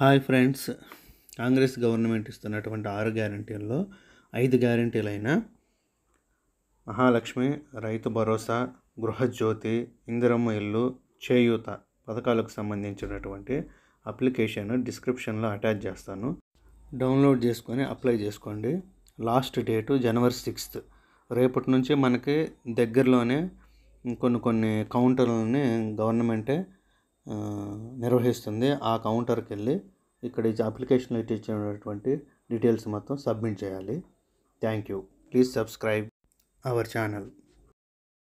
hi friends Congress government ఇస్తున్నటువంటి ఆరు గ్యారంటీల్లో ఐదు గ్యారంటీలైన మహాలక్ష్మి రైతు భరోసా గృహజ్యోతి ఇందిరమ్మ ఇల్లు చేయూత పథకాలకు సంబంధించినటువంటి అప్లికేషన్ డిస్క్రిప్షన్లో అటాచ్ చేస్తాను డౌన్లోడ్ చేసుకొని అప్లై చేసుకోండి లాస్ట్ డేటు జనవరి సిక్స్త్ రేపటి నుంచి మనకి దగ్గరలోనే కొన్ని కొన్ని కౌంటర్లని గవర్నమెంటే నిర్వహిస్తుంది ఆ కౌంటర్కి వెళ్ళి ఇక్కడ ఈ అప్లికేషన్లో ఇచ్చేటటువంటి డీటెయిల్స్ మొత్తం సబ్మిట్ చేయాలి thank you please subscribe our channel